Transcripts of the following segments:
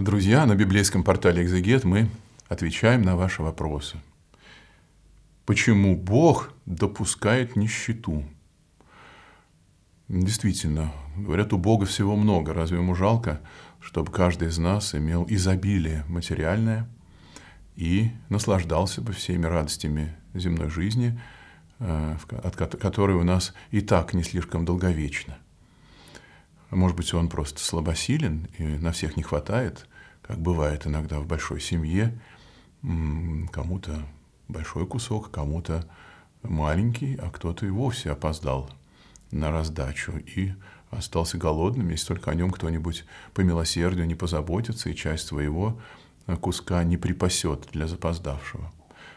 Друзья, на библейском портале «Экзегет» мы отвечаем на ваши вопросы. Почему Бог допускает нищету? Действительно, говорят, у Бога всего много. Разве ему жалко, чтобы каждый из нас имел изобилие материальное и наслаждался бы всеми радостями земной жизни, э, от которой у нас и так не слишком долговечно – может быть, он просто слабосилен и на всех не хватает, как бывает иногда в большой семье. Кому-то большой кусок, кому-то маленький, а кто-то и вовсе опоздал на раздачу и остался голодным, если только о нем кто-нибудь по милосердию не позаботится и часть своего э, куска не припасет для запоздавшего.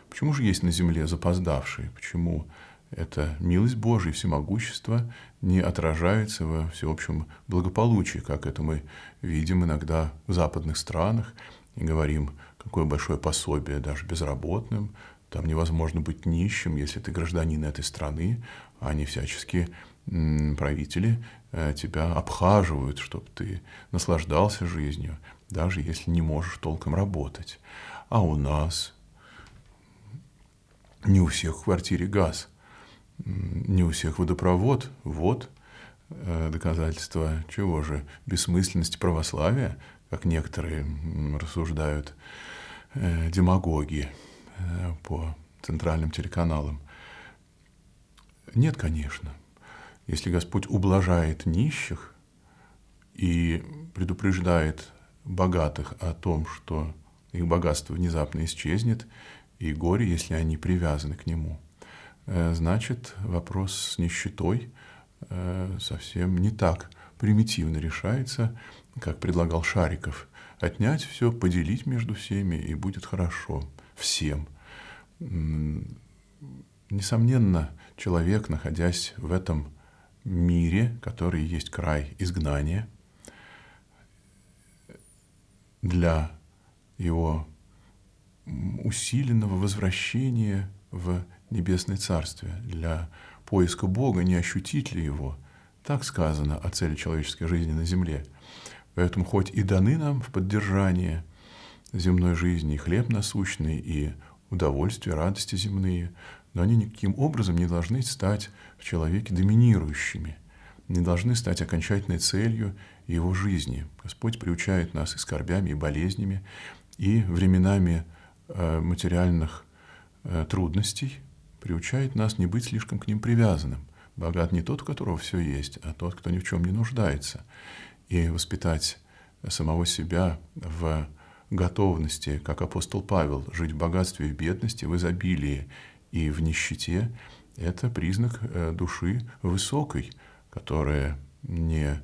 Почему же есть на земле запоздавшие? Почему это милость Божия, всемогущество не отражается во всеобщем благополучии, как это мы видим иногда в западных странах и говорим, какое большое пособие даже безработным, там невозможно быть нищим, если ты гражданин этой страны, а не всячески правители э, тебя обхаживают, чтобы ты наслаждался жизнью, даже если не можешь толком работать. А у нас не у всех в квартире газ, не у всех водопровод, вот э, доказательство чего же? бессмысленности православия, как некоторые рассуждают э, демагоги э, по центральным телеканалам. Нет, конечно. Если Господь ублажает нищих и предупреждает богатых о том, что их богатство внезапно исчезнет, и горе, если они привязаны к нему – Э, значит, вопрос с нищетой э, совсем не так примитивно решается, как предлагал Шариков. Отнять все, поделить между всеми, и будет хорошо всем. Несомненно, человек, находясь в этом мире, который есть край изгнания, для его усиленного возвращения в небесное царствие, для поиска Бога, не ощутить ли его. Так сказано о цели человеческой жизни на земле. Поэтому хоть и даны нам в поддержание земной жизни и хлеб насущный, и удовольствие, радости земные, но они никаким образом не должны стать в человеке доминирующими, не должны стать окончательной целью его жизни. Господь приучает нас и скорбями, и болезнями, и временами э, материальных э, трудностей – приучает нас не быть слишком к ним привязанным. Богат не тот, у которого все есть, а тот, кто ни в чем не нуждается. И воспитать самого себя в готовности, как апостол Павел, жить в богатстве и в бедности, в изобилии и в нищете, это признак э, души высокой, которая не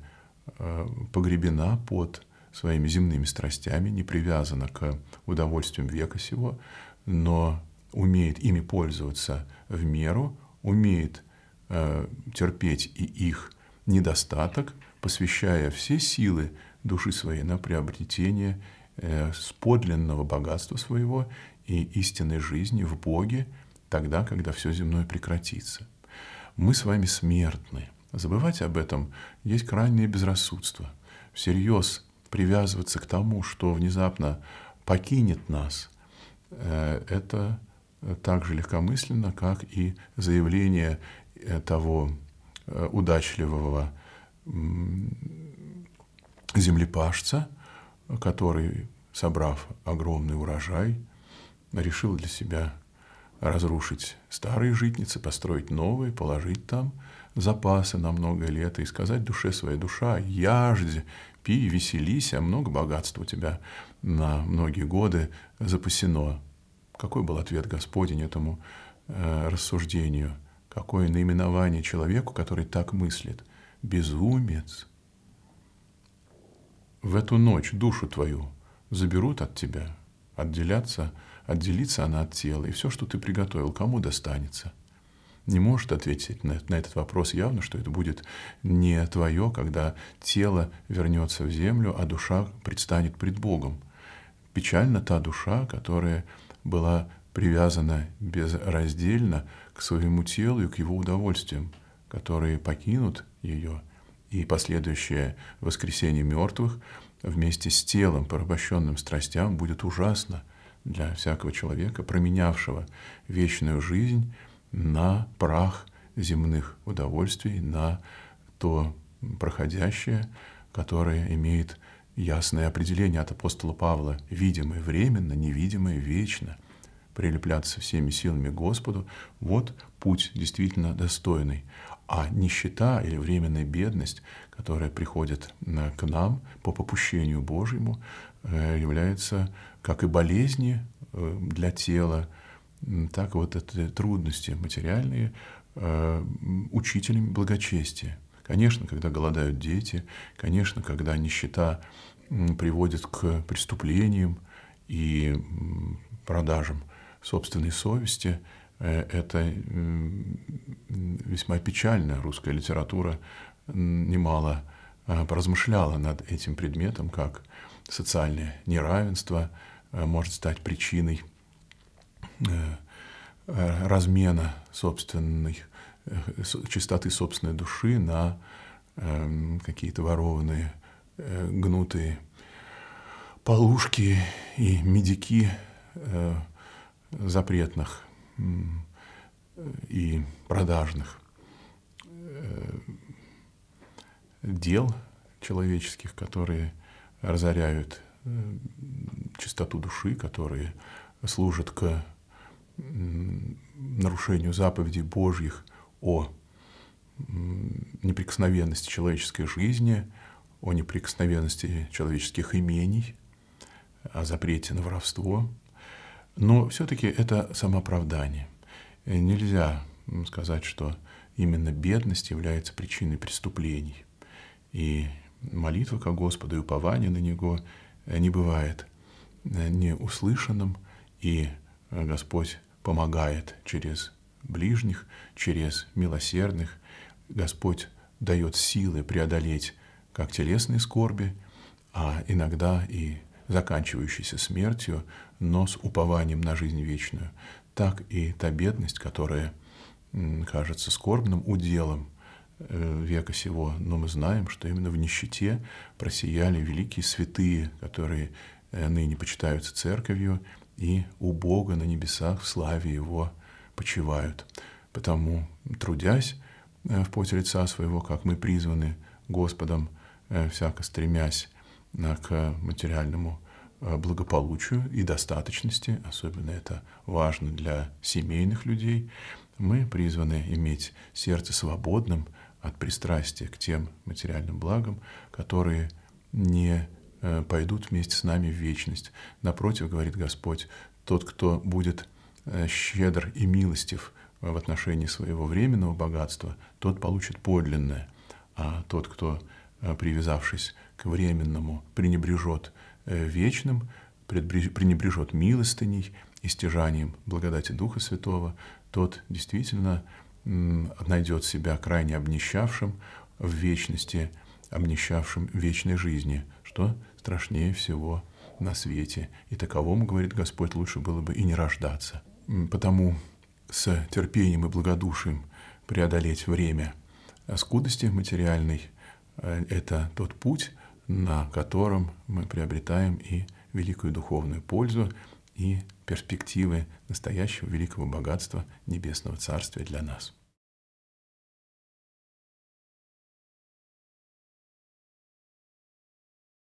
э, погребена под своими земными страстями, не привязана к удовольствиям века сего, но умеет ими пользоваться в меру, умеет э, терпеть и их недостаток, посвящая все силы души своей на приобретение э, подлинного богатства своего и истинной жизни в Боге, тогда, когда все земное прекратится. Мы с вами смертны. Забывать об этом есть крайнее безрассудство. Всерьез привязываться к тому, что внезапно покинет нас, э, это Э, так же легкомысленно, как и заявление э, того э, удачливого землепашца, который, собрав огромный урожай, решил для себя разрушить старые житницы, построить новые, положить там запасы на много лет и сказать душе своей, душа, яжди, пей, веселись, а много богатства у тебя на многие годы запасено. Какой был ответ Господень этому э, рассуждению? Какое наименование человеку, который так мыслит? Безумец. В эту ночь душу твою заберут от тебя, отделяться, отделится она от тела, и все, что ты приготовил, кому достанется? Не может ответить на, на этот вопрос явно, что это будет не твое, когда тело вернется в землю, а душа предстанет пред Богом. Печально та душа, которая была привязана безраздельно к своему телу и к его удовольствиям, которые покинут ее, и последующее воскресение мертвых вместе с телом, порабощенным страстям, будет ужасно для всякого человека, променявшего вечную жизнь на прах земных удовольствий, на то проходящее, которое имеет ясное определение от апостола Павла «видимое временно, невидимое вечно» прилепляться всеми силами Господу, вот путь действительно достойный. А нищета или временная бедность, которая приходит к нам по попущению Божьему, э, является, как и болезни э, для тела, так вот это трудности материальные, э, учителями благочестия. Конечно, когда голодают дети, конечно, когда нищета приводит к преступлениям и продажам собственной совести, э, это весьма печально. Русская литература немало а, поразмышляла над этим предметом, как социальное неравенство э, может стать причиной э, размена собственных Э, чистоты собственной души на эм, какие-то ворованные, э, гнутые полушки и медики э, запретных и продажных дел человеческих, которые разоряют чистоту души, которые служат к нарушению заповедей Божьих – о неприкосновенности человеческой жизни, о неприкосновенности человеческих имений, о запрете на воровство. Но все-таки это самооправдание. Э, нельзя сказать, что именно бедность является причиной преступлений. И молитва ко Господу и упование на Него э, не бывает э, неуслышанным, и Господь помогает через ближних, через милосердных. Господь дает силы преодолеть как телесные скорби, а иногда и заканчивающиеся смертью, но с упованием на жизнь вечную, так и та бедность, которая кажется скорбным уделом э, века сего, но мы знаем, что именно в нищете просияли великие святые, которые э, ныне почитаются церковью, и у Бога на небесах в славе Его почивают. Потому, трудясь э, в поте лица своего, как мы призваны Господом, э, всяко стремясь э, к материальному благополучию и достаточности, особенно это важно для семейных людей, мы призваны иметь сердце свободным от пристрастия к тем материальным благам, которые не пойдут вместе с нами в вечность. Напротив, говорит Господь, тот, кто будет Э, щедр и милостив э, в отношении своего временного богатства, тот получит подлинное, а тот, кто, э, привязавшись к временному, пренебрежет вечным, пренебрежет милостыней и стяжанием благодати Духа Святого, тот действительно найдет себя крайне обнищавшим в вечности, обнищавшим в вечной жизни, что страшнее всего на свете. И таковому, говорит Господь, лучше было бы и не рождаться потому с терпением и благодушием преодолеть время а скудости материальной э, – это тот путь, на котором мы приобретаем и великую духовную пользу, и перспективы настоящего великого богатства Небесного Царствия для нас.